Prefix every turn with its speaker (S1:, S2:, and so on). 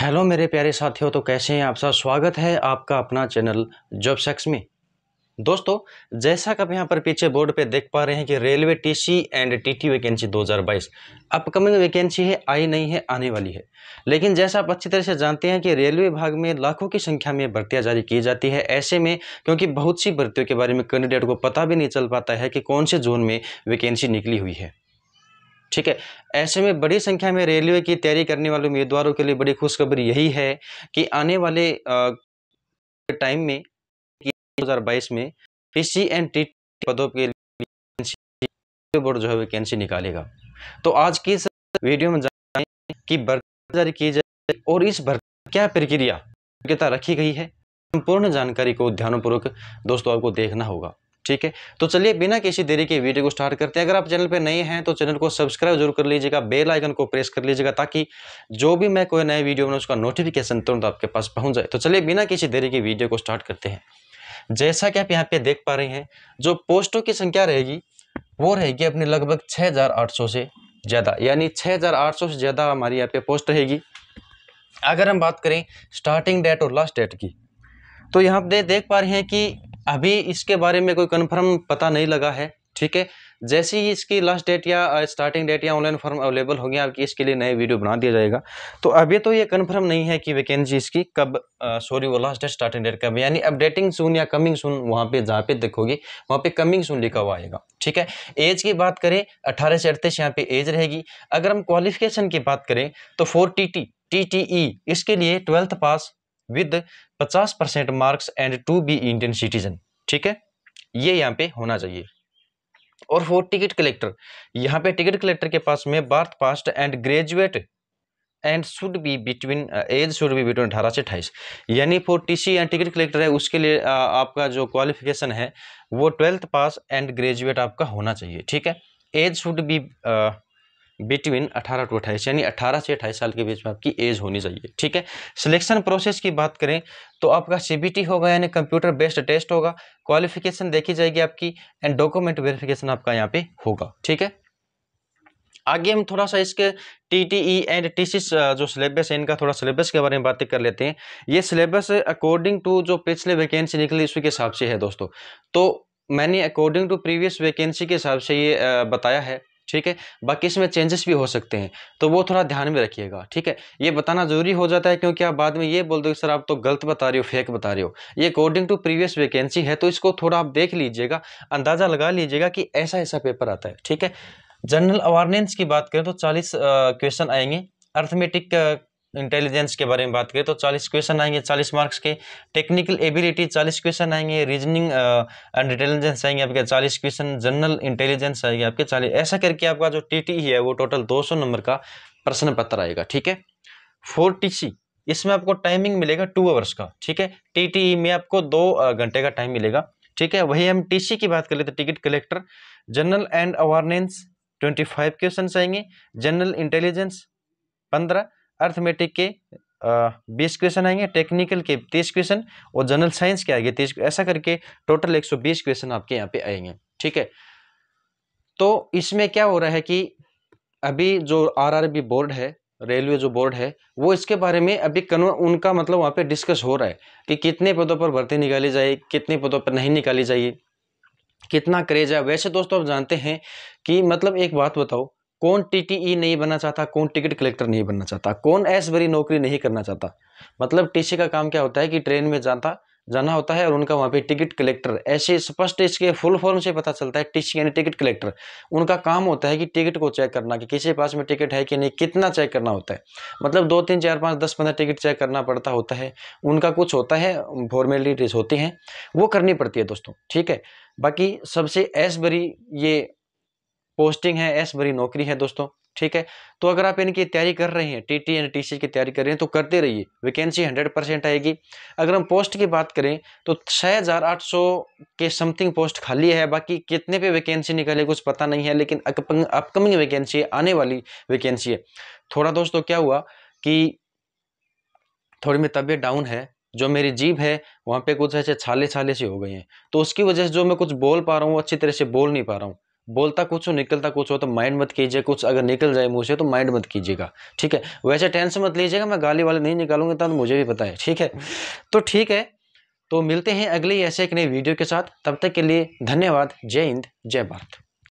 S1: hello मेरे प्यारे साथियों तो कैसे हैं आप सब स्वागत है आपका अपना चैनल जॉब सेक्स में दोस्तों जैसा कि आप यहाँ पर पीछे बोर्ड पे देख पा रहे हैं कि railway TC and TT vacancy 2022 upcoming vacancy है आई नहीं है आने वाली है लेकिन जैसा आप अच्छी तरह से जानते हैं कि रेलवे भाग में लाखों की संख्या में भर्तियाँ जारी की जाती है ऐसे में क्योंकि बहुत सी भर्तियों के बारे में कैंडिडेट को पता भी नहीं चल पाता है कि कौन से जोन में वैकेंसी निकली हुई है ठीक है ऐसे में बड़ी संख्या में रेलवे की तैयारी करने वाले उम्मीदवारों के लिए बड़ी खुशखबरी यही है कि आने वाले टाइम में दो में पी एंड टी पदों के लिए बोर्ड जो है वैकेंसी निकालेगा तो आज की इस वीडियो में हैं कि भर्ती जारी की जाए और इस भर्ती क्या प्रक्रिया योग्यता रखी गई है संपूर्ण जानकारी को ध्यानपूर्वक दोस्तों आपको देखना होगा ठीक है तो चलिए बिना किसी देरी के वीडियो को स्टार्ट करते हैं अगर आप चैनल पर नए हैं तो चैनल को सब्सक्राइब जरूर कर लीजिएगा बेल आइकन को प्रेस कर लीजिएगा ताकि जो भी मैं कोई नया वीडियो बनाऊँ उसका नोटिफिकेशन तुरंत आपके पास पहुंच जाए तो चलिए बिना किसी देरी के वीडियो को स्टार्ट करते हैं जैसा कि आप यहाँ पे देख पा रहे हैं जो पोस्टों की संख्या रहेगी वो रहेगी अपने लगभग 6,800 से ज़्यादा यानी 6,800 से ज़्यादा हमारी यहाँ पे पोस्ट रहेगी अगर हम बात करें स्टार्टिंग डेट और लास्ट डेट की तो यहाँ पे देख पा रहे हैं कि अभी इसके बारे में कोई कन्फर्म पता नहीं लगा है ठीक है जैसे ही इसकी लास्ट डेट या स्टार्टिंग डेट या ऑनलाइन फॉर्म अवेलेबल होगी आपकी इसके लिए नए वीडियो बना दिया जाएगा तो अभी तो ये कन्फर्म नहीं है कि वैकेंसी इसकी कब सॉरी वो लास्ट डेट स्टार्टिंग डेट कब यानी अपडेटिंग सून या कमिंग सुन वहाँ पे जहाँ पे देखोगे वहाँ पे कमिंग सुन लिखा हुआ आएगा ठीक है एज की बात करें अट्ठारह से अड़तीस यहाँ पे एज रहेगी अगर हम क्वालिफिकेशन की बात करें तो for T T T T E इसके लिए twelfth pass with 50 percent marks and to be Indian citizen ठीक है ये यहाँ पे होना चाहिए और फोर टिकट कलेक्टर यहाँ पे टिकट कलेक्टर के पास में birth past and graduate and should be between age should be between अठारह से अठाईस यानी for T C and ticket collector है उसके लिए आ, आपका जो क्वालिफिकेशन है वो ट्वेल्थ पास एंड ग्रेजुएट आपका होना चाहिए ठीक है age should be between 18 to अट्ठाईस यानी 18 से 28 साल के बीच में आपकी एज होनी चाहिए ठीक है सिलेक्शन प्रोसेस की बात करें तो आपका सी होगा यानी कंप्यूटर बेस्ड टेस्ट होगा क्वालिफिकेशन देखी जाएगी आपकी एंड डॉक्यूमेंट वेरिफिकेशन आपका यहाँ पे होगा ठीक है आगे हम थोड़ा सा इसके T T E and T C जो सिलेबस है इनका थोड़ा सिलेबस के बारे में बातें कर लेते हैं ये सिलेबस अकॉर्डिंग टू जो पिछले वैकेंसी निकली उसी के हिसाब से है दोस्तों तो मैंने अकॉर्डिंग टू प्रीवियस वैकेंसी के हिसाब से ये बताया है ठीक है बाकी इसमें चेंजेस भी हो सकते हैं तो वो थोड़ा ध्यान में रखिएगा ठीक है ये बताना जरूरी हो जाता है क्योंकि आप बाद में ये बोल दो सर आप तो गलत बता रहे हो फेक बता रहे हो ये अकॉर्डिंग टू प्रीवियस वैकेंसी है तो इसको थोड़ा आप देख लीजिएगा अंदाज़ा लगा लीजिएगा कि ऐसा ऐसा पेपर आता है ठीक है जनरल अवारनेंस की बात करें तो चालीस क्वेश्चन आएंगे अर्थमेटिक इंटेलिजेंस के बारे में बात करें तो 40 क्वेश्चन आएंगे 40 मार्क्स के टेक्निकल एबिलिटी 40 क्वेश्चन आएंगे रीजनिंग एंड इंटेलिजेंस आएंगे आपके 40 क्वेश्चन जनरल इंटेलिजेंस आएंगे आपके 40 ऐसा करके आपका जो टीटी e है वो टोटल 200 नंबर का प्रश्न पत्र आएगा ठीक है फोर इसमें आपको टाइमिंग मिलेगा टू आवर्स का ठीक है टी e में आपको दो घंटे का टाइम मिलेगा ठीक है वही हम टी की बात कर तो ticket collector general and awareness twenty question आएंगे जनरल इंटेलिजेंस पंद्रह अर्थमेटिक के बीस क्वेश्चन आएंगे टेक्निकल के तीस क्वेश्चन और जनरल साइंस के आएंगे तीस ऐसा करके टोटल एक सौ बीस क्वेश्चन आपके यहाँ पे आएंगे ठीक है तो इसमें क्या हो रहा है कि अभी जो आरआरबी बोर्ड है रेलवे जो बोर्ड है वो इसके बारे में अभी उनका मतलब वहाँ पे डिस्कस हो रहा है कि कितने पदों पर भर्ती निकाली जाए कितने पदों पर नहीं निकाली जाइए कितना क्रेज है वैसे दोस्तों आप जानते हैं कि मतलब एक बात बताओ कौन टीटीई नहीं बनना चाहता कौन टिकट कलेक्टर नहीं बनना चाहता कौन ऐस भरी नौकरी नहीं करना चाहता मतलब टीसी का काम क्या होता है कि ट्रेन में जाता जाना होता है और उनका वहाँ पे टिकट कलेक्टर ऐसे स्पष्ट इसके फुल फॉर्म से पता चलता है टीसी यानी टिकट कलेक्टर उनका काम होता है कि टिकट को चेक करना कि किसी पास में टिकट है कि नहीं कितना चेक करना होता है मतलब दो तीन चार पाँच दस पंद्रह टिकट चेक करना पड़ता होता है उनका कुछ होता है फॉर्मेलिटीज़ होती हैं वो करनी पड़ती है दोस्तों ठीक है बाकी सबसे ऐस भरी ये पोस्टिंग है ऐस भरी नौकरी है दोस्तों ठीक है तो अगर आप इनकी तैयारी कर रहे हैं T T and T C की तैयारी कर रहे हैं तो करते रहिए वैकेंसी हंड्रेड परसेंट आएगी अगर हम पोस्ट की बात करें तो छः हज़ार आठ सौ के समथिंग पोस्ट खाली है बाकी कितने पे वैकेंसी निकले कुछ पता नहीं है लेकिन अपकमिंग वैकेंसी आने वाली वैकेंसी है थोड़ा दोस्तों क्या हुआ कि थोड़ी मेरी तबीयत डाउन है जो मेरी जीभ है वहाँ पे कुछ ऐसे छाले छाले से हो गए हैं तो उसकी वजह से जो मैं कुछ बोल पा रहा हूँ अच्छी तरह से बोल नहीं पा रहा हूँ बोलता कुछ हो निकलता कुछ हो तो माइंड मत कीजिए कुछ अगर निकल जाए मुझसे तो माइंड मत कीजिएगा ठीक है वैसे टेंशन मत लीजिएगा मैं गाली वाले नहीं निकालूंगा तब तो मुझे भी पता है ठीक है तो ठीक है तो मिलते हैं अगले ऐसे एक नए वीडियो के साथ तब तक के लिए धन्यवाद जय हिंद जय भारत